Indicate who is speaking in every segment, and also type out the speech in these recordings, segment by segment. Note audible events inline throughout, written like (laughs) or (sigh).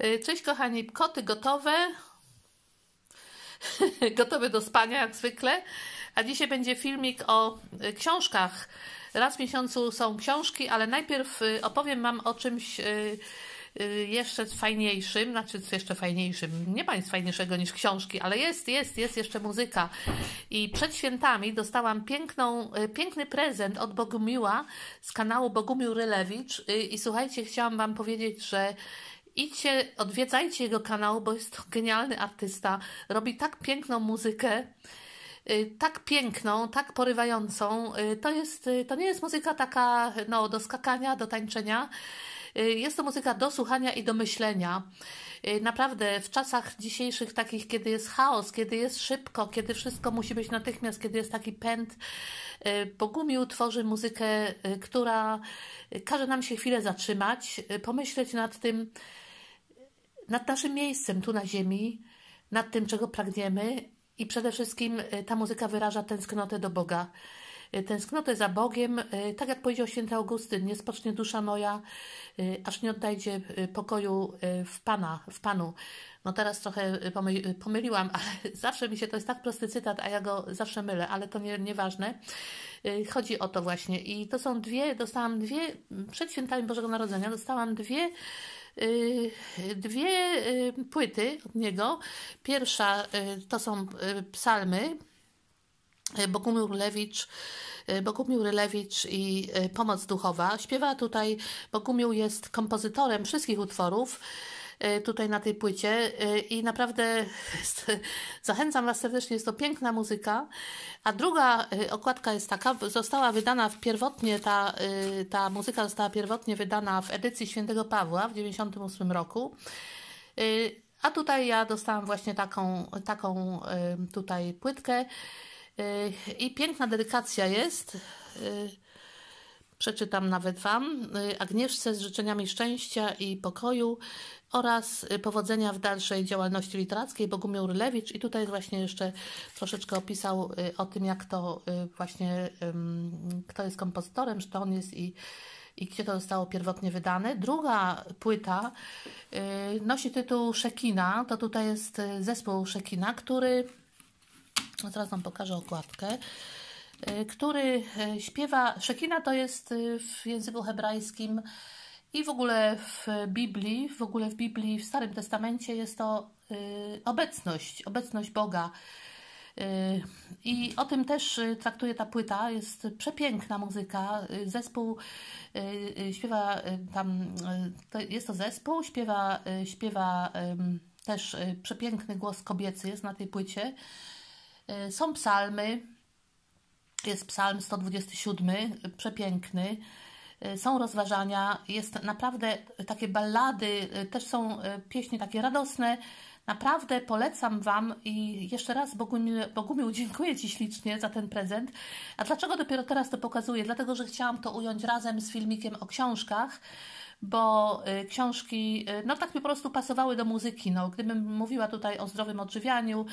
Speaker 1: E, cześć kochani, koty gotowe. (laughs) gotowe do spania jak zwykle. A dzisiaj będzie filmik o e, książkach. Raz w miesiącu są książki, ale najpierw e, opowiem Wam o czymś jeszcze fajniejszym, znaczy jeszcze fajniejszym, nie ma nic fajniejszego niż książki, ale jest, jest, jest jeszcze muzyka. I przed świętami dostałam piękną, piękny prezent od Bogumiła z kanału Bogumił Rylewicz i słuchajcie, chciałam Wam powiedzieć, że idźcie, odwiedzajcie jego kanał, bo jest to genialny artysta. Robi tak piękną muzykę, y, tak piękną, tak porywającą. Y, to, jest, y, to nie jest muzyka taka no, do skakania, do tańczenia. Jest to muzyka do słuchania i do myślenia. Naprawdę w czasach dzisiejszych takich, kiedy jest chaos, kiedy jest szybko, kiedy wszystko musi być natychmiast, kiedy jest taki pęd, Bogumił tworzy muzykę, która każe nam się chwilę zatrzymać, pomyśleć nad tym, nad naszym miejscem tu na Ziemi, nad tym, czego pragniemy, i przede wszystkim y, ta muzyka wyraża tęsknotę do Boga. Y, tęsknotę za Bogiem, y, tak jak powiedział święty Augustyn, nie spocznie dusza moja, aż nie oddajdzie pokoju w Pana, w Panu. No teraz trochę pomyliłam, (laughs) ale zawsze mi się, to jest tak prosty cytat, a ja go zawsze mylę, ale to nie, nieważne. Chodzi o to właśnie. I to są dwie, dostałam dwie, przed świętami Bożego Narodzenia dostałam dwie Y, dwie y, płyty od niego. Pierwsza y, to są psalmy Bogumił Lewicz, Bogumił Rylewicz i Pomoc Duchowa. Śpiewa tutaj, Bogumił jest kompozytorem wszystkich utworów Y, tutaj na tej płycie y, i naprawdę (laughs) zachęcam Was serdecznie, jest to piękna muzyka. A druga y, okładka jest taka, została wydana w pierwotnie, ta, ta muzyka została pierwotnie wydana w edycji Świętego Pawła w 1998 roku. A tutaj ja dostałam właśnie taką, taką tutaj płytkę i piękna dedykacja jest przeczytam nawet Wam. Y, Agnieszce z życzeniami szczęścia i pokoju oraz y, powodzenia w dalszej działalności literackiej Bogumił Rylewicz. I tutaj właśnie jeszcze troszeczkę opisał y, o tym, jak to właśnie, kto jest kompozytorem, czy to on jest i i gdzie to zostało pierwotnie wydane. Druga płyta nosi tytuł Szekina. To tutaj jest zespół Szekina, który. Zaraz Wam pokażę okładkę. Y, który y, śpiewa. Szekina to jest y, w języku hebrajskim i w ogóle w Biblii, w ogóle w Biblii, w Starym Testamencie jest to obecność, obecność Boga. I o tym też traktuje ta płyta. Jest przepiękna muzyka. Zespół śpiewa tam, jest to zespół, śpiewa, śpiewa też przepiękny głos kobiecy jest na tej płycie. Są psalmy, jest psalm 127, przepiękny. E, są rozważania, jest naprawdę takie ballady, e, też są e, pieśni takie radosne. Naprawdę polecam Wam i jeszcze raz Bogumił, Bogumił (laughs) dziękuję Ci ślicznie za ten prezent. A dlaczego dopiero teraz to pokazuję? Dlatego, że chciałam to ująć razem z filmikiem o książkach, bo y, książki y, no tak mi po prostu pasowały do muzyki. No, gdybym mówiła tutaj o zdrowym odżywianiu,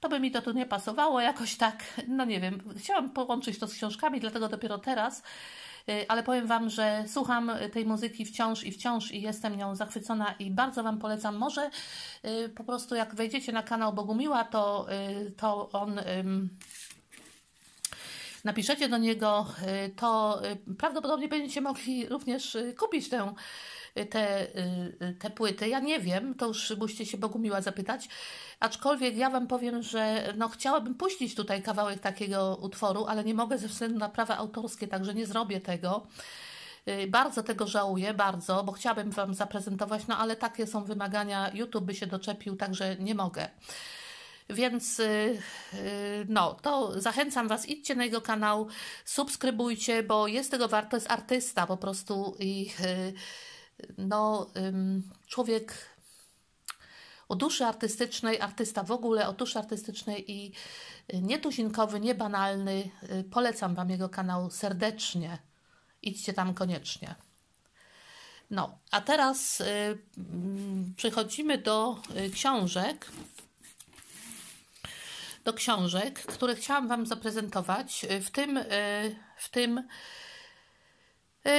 Speaker 1: to by mi to tu nie pasowało jakoś tak, no nie wiem, chciałam połączyć to z książkami, dlatego dopiero teraz, y, ale powiem Wam, że słucham tej muzyki wciąż i wciąż i jestem nią zachwycona i bardzo Wam polecam. Może po prostu jak wejdziecie na kanał Bogumiła, to, to on napiszecie do niego, y, to y, prawdopodobnie będziecie mogli również y, kupić tę te, te płyty. Ja nie wiem, to już musicie się Bogu miła zapytać, aczkolwiek ja Wam powiem, że no, chciałabym puścić tutaj kawałek takiego utworu, ale nie mogę ze względu na prawa autorskie, także nie zrobię tego. Bardzo tego żałuję, bardzo, bo chciałabym Wam zaprezentować, no ale takie są wymagania, YouTube by się doczepił, także nie mogę. Więc y, y, no, to zachęcam Was, idźcie na jego kanał, subskrybujcie, bo jest tego warto, jest artysta po prostu i y, no, człowiek o duszy artystycznej, artysta w ogóle, o duszy artystycznej i nietuzinkowy, niebanalny. Polecam Wam jego kanał serdecznie. Idźcie tam koniecznie. No, a teraz y, mm, przechodzimy do książek do książek, które chciałam Wam zaprezentować y, w tym, y, w tym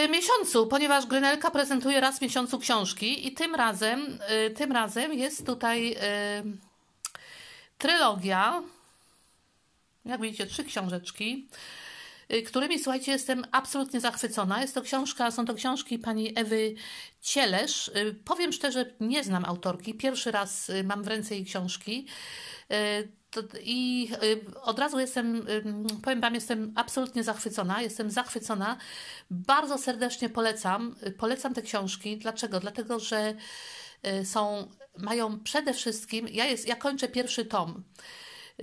Speaker 1: y, miesiącu, ponieważ Grynelka prezentuje raz w miesiącu książki i tym razem, tym razem jest tutaj trylogia, jak widzicie, trzy książeczki, którymi, słuchajcie, jestem absolutnie zachwycona. Jest to książka, są to książki pani Ewy Cielesz. Powiem szczerze, nie znam autorki. Pierwszy raz mam w ręce jej książki. To, I y, od razu jestem, y, powiem Wam, jestem absolutnie zachwycona. Jestem zachwycona. Bardzo serdecznie polecam. Y, polecam te książki. Dlaczego? Dlatego, że y, są, mają przede wszystkim. Ja, jest, ja kończę pierwszy tom.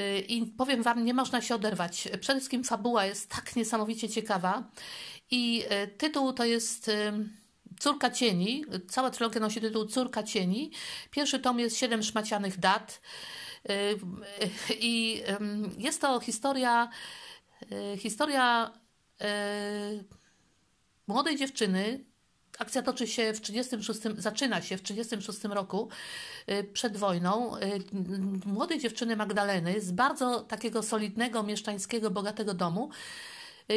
Speaker 1: Y, I powiem Wam, nie można się oderwać. Przede wszystkim fabuła jest tak niesamowicie ciekawa. I y, tytuł to jest. Córka Cieni, cała trilogia nosi tytuł Córka Cieni. Pierwszy tom jest Siedem Szmacianych Dat. Y, y, I jest to historia, y, historia młodej dziewczyny. Akcja toczy się w 36, zaczyna się w 1936 roku przed wojną. Młodej dziewczyny Magdaleny z bardzo takiego solidnego, mieszczańskiego, bogatego domu,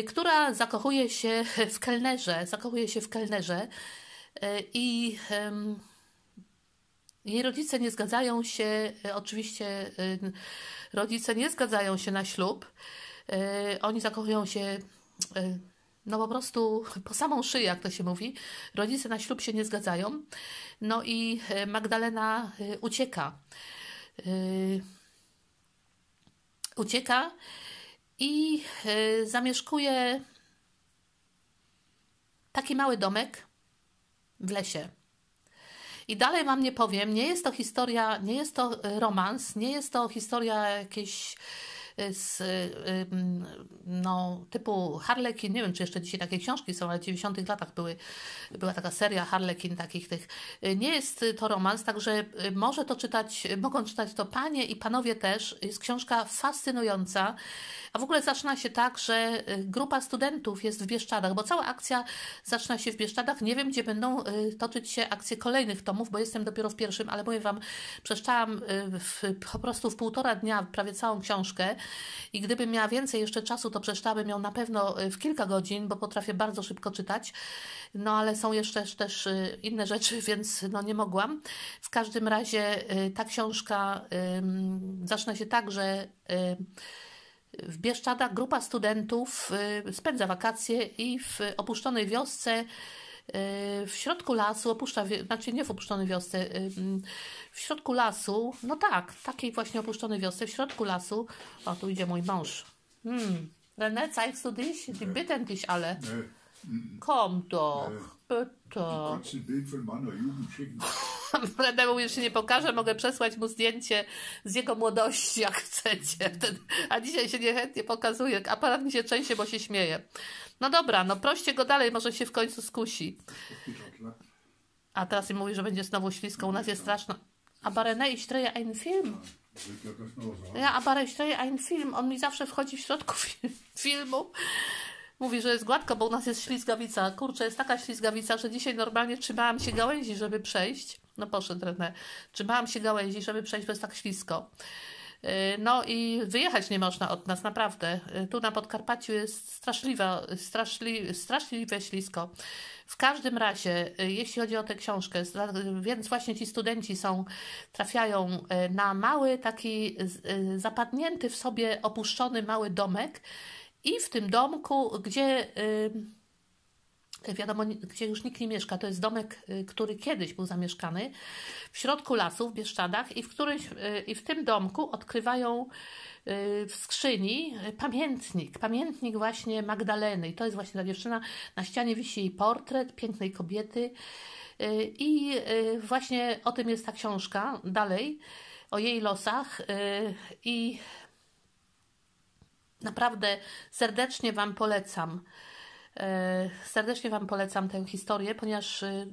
Speaker 1: która zakochuje się w kelnerze, zakochuje się w kelnerze i um, jej rodzice nie zgadzają się, e, oczywiście e, rodzice nie zgadzają się na ślub. E, oni zakochują się no po prostu (laughs) po samą szyję, jak to się mówi. Rodzice na ślub się nie zgadzają. No i Magdalena ucieka. Ucieka i zamieszkuje taki mały domek w lesie. I dalej wam nie powiem, nie jest to historia, nie jest to e, romans, nie jest to historia jakiejś z no, typu Harlekin, nie wiem czy jeszcze dzisiaj takie książki są, ale w 90 latach były, była taka seria Harlekin takich tych. Nie jest to romans, także y, może to czytać, mogą czytać to panie i panowie też. Jest książka fascynująca, a w ogóle zaczyna się tak, że y, grupa studentów jest w Bieszczadach, bo cała akcja zaczyna się w Bieszczadach. Nie wiem, gdzie będą y, toczyć się akcje kolejnych tomów, bo jestem dopiero w pierwszym, ale powiem Wam, przeszczałam w, po prostu w półtora dnia prawie całą książkę. I gdybym miała więcej jeszcze czasu, to przeczytałabym ją na pewno y, w kilka godzin, bo potrafię bardzo szybko czytać. No ale są jeszcze też y, inne rzeczy, (laughs) więc no nie mogłam. W każdym razie y, ta książka zaczyna się tak, że w Bieszczadach grupa studentów spędza wakacje i w opuszczonej wiosce Y, w środku lasu opuszcza, znaczy nie w opuszczonej wiosce, y, mm, w środku lasu, no tak, takiej właśnie opuszczonej wiosce, w środku lasu, o tu idzie mój mąż. Hmm. René, zeigst du dich? Die bitten dich alle. Komm doch, bitte. Du kannst ein Bild von meiner Jugend schicken. Fredemu (laughs) się nie pokażę, mogę przesłać mu zdjęcie z jego młodości, jak chcecie. (laughs) a dzisiaj się niechętnie pokazuje. Aparat mi się częściej, bo się śmieje. No dobra, no proście go dalej, może się w końcu skusi. A teraz im mówi, że będzie znowu śliską, u nas jest straszno. A ne, i drehe einen Film. Ja, aber ich drehe einen Film. On mi zawsze wchodzi w środku (laughs) filmu. Mówi, że jest gładko, bo u nas jest ślizgawica. Kurczę, jest taka ślizgawica, że dzisiaj normalnie trzymałam się gałęzi, żeby przejść. No poszedł trener. Trzymałam się gałęzi, żeby przejść, bez tak ślisko. Y, no i wyjechać nie można od nas, naprawdę. Y, tu na Podkarpaciu jest straszliwa, straszli, straszliwe ślisko. W każdym razie, y, jeśli chodzi o tę książkę, więc właśnie ci studenci są, trafiają na mały, taki zapadnięty w sobie, opuszczony mały domek i w tym domku, gdzie... Yy, wiadomo, gdzie już nikt nie mieszka. To jest domek, y, który kiedyś był zamieszkany w środku lasu w Bieszczadach i w, któryś, y, i w tym domku odkrywają y, w skrzyni pamiętnik, pamiętnik właśnie Magdaleny. I to jest właśnie ta dziewczyna. Na ścianie wisi jej portret pięknej kobiety i właśnie o tym jest ta książka dalej, o jej losach i naprawdę serdecznie Wam polecam. E, serdecznie Wam polecam tę historię, ponieważ e,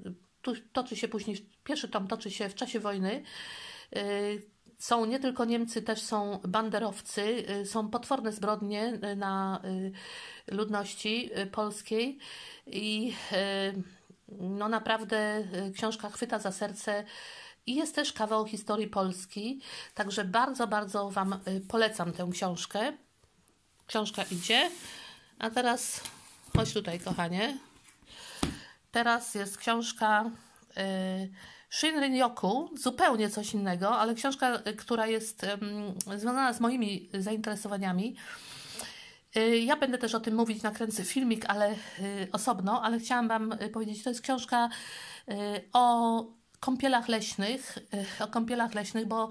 Speaker 1: tu toczy się później, pierwszy tom toczy się w czasie wojny. E, są nie tylko Niemcy, też są banderowcy, są potworne zbrodnie na ludności polskiej i no naprawdę książka chwyta za serce i jest też kawał historii Polski, także bardzo, bardzo Wam polecam tę książkę. Książka idzie, a teraz Chodź tutaj, kochanie. Teraz jest książka y, Shinrin Yoku, zupełnie coś innego, ale książka, y, która jest y, związana z moimi zainteresowaniami. Y, ja będę też o tym mówić, nakręcę filmik, ale y, osobno, ale chciałam Wam powiedzieć, to jest książka o kąpielach leśnych, e, o kąpielach leśnych, bo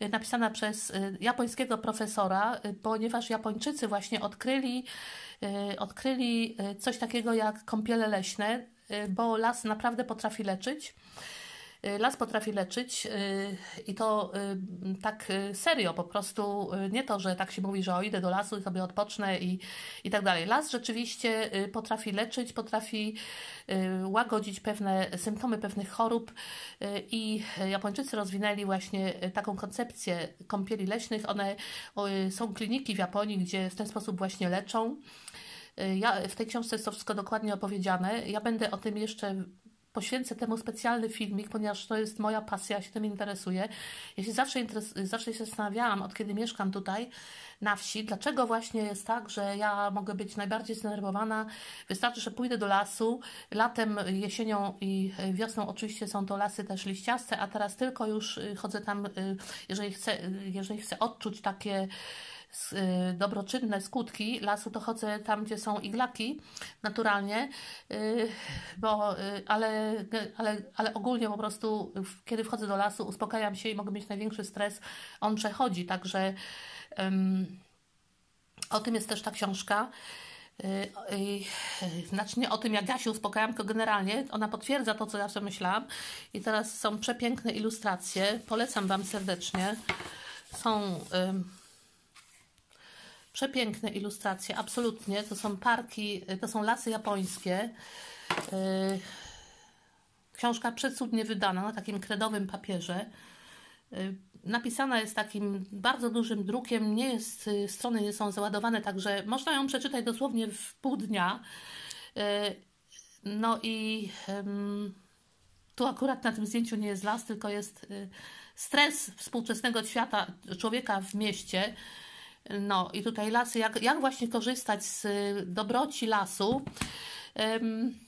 Speaker 1: e, napisana przez e, japońskiego profesora, ponieważ Japończycy właśnie odkryli, odkryli coś takiego jak kąpiele leśne, bo las naprawdę potrafi leczyć. Y, las potrafi leczyć y, i to y, tak serio, po prostu nie to, że tak się mówi, że o idę do lasu i sobie odpocznę i, i tak dalej. Las rzeczywiście potrafi leczyć, potrafi łagodzić pewne symptomy pewnych chorób i Japończycy rozwinęli właśnie taką koncepcję kąpieli leśnych. One są kliniki w Japonii, gdzie w ten sposób właśnie leczą. Ja, w tej książce jest to wszystko dokładnie opowiedziane. Ja będę o tym jeszcze poświęcę temu specjalny filmik, ponieważ to jest moja pasja, się tym interesuję. Ja się zawsze, interes zawsze się zastanawiałam, od kiedy mieszkam tutaj na wsi, dlaczego właśnie jest tak, że ja mogę być najbardziej zdenerwowana. Wystarczy, że pójdę do lasu. Latem, jesienią i wiosną oczywiście są to lasy też liściaste, a teraz tylko już y, chodzę tam, y, jeżeli chcę, y, jeżeli chcę odczuć takie Y, dobroczynne skutki lasu, to chodzę tam, gdzie są iglaki naturalnie, y, bo, y, ale, ale, ale ogólnie po prostu, kiedy wchodzę do lasu, uspokajam się i mogę mieć największy stres, on przechodzi, także um, o tym jest też ta książka. Znaczy nie o tym, jak ja się uspokajam, tylko generalnie ona potwierdza to, co ja sobie myślałam. I teraz są przepiękne ilustracje. Polecam Wam serdecznie. Są. Um, Przepiękne ilustracje, absolutnie. To są parki, to są lasy japońskie. Y, książka przecudnie wydana na takim kredowym papierze. Y, napisana jest takim bardzo dużym drukiem, nie jest, y, strony nie są załadowane, także można ją przeczytać dosłownie w pół dnia. No i tu akurat na tym zdjęciu nie jest las, tylko jest stres współczesnego świata człowieka w mieście no i tutaj lasy, jak, jak właśnie korzystać z y, dobroci lasu. Um,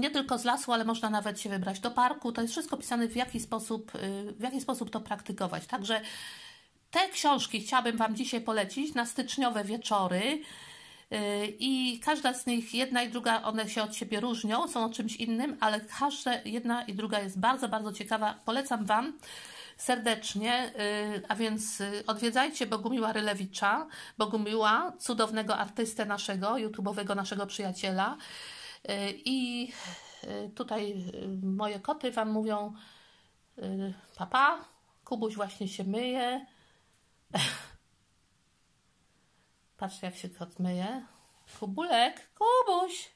Speaker 1: nie tylko z lasu, ale można nawet się wybrać do parku. To jest wszystko pisane, w jaki sposób, y, w jaki sposób to praktykować. Także te książki chciałabym Wam dzisiaj polecić na styczniowe wieczory. Y, I każda z nich, jedna i druga, one się od siebie różnią, są o czymś innym, ale każda jedna i druga jest bardzo, bardzo ciekawa. Polecam Wam serdecznie, y, a więc y, odwiedzajcie Bogumiła Rylewicza, Bogumiła, cudownego artystę naszego, YouTube'owego naszego przyjaciela. Y, I tutaj moje koty Wam mówią papa, Kubuś właśnie się myje. (laughs) Patrzcie, jak się kot myje. Kubulek, Kubuś!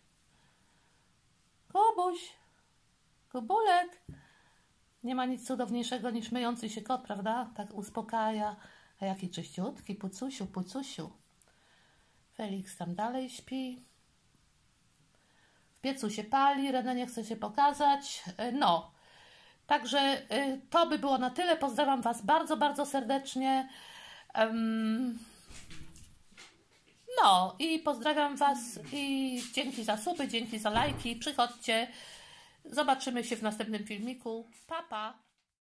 Speaker 1: Kubuś! Kubulek! Nie ma nic cudowniejszego niż myjący się kot, prawda? Tak uspokaja. A jaki czyściutki, pucusiu, pucusiu. Felix tam dalej śpi. W piecu się pali, Renę nie chce się pokazać. E, no, także e, to by było na tyle. Pozdrawiam Was bardzo, bardzo serdecznie. No i pozdrawiam Was i dzięki za supy, dzięki za lajki. Przychodźcie. Zobaczymy się w następnym filmiku. Pa, pa!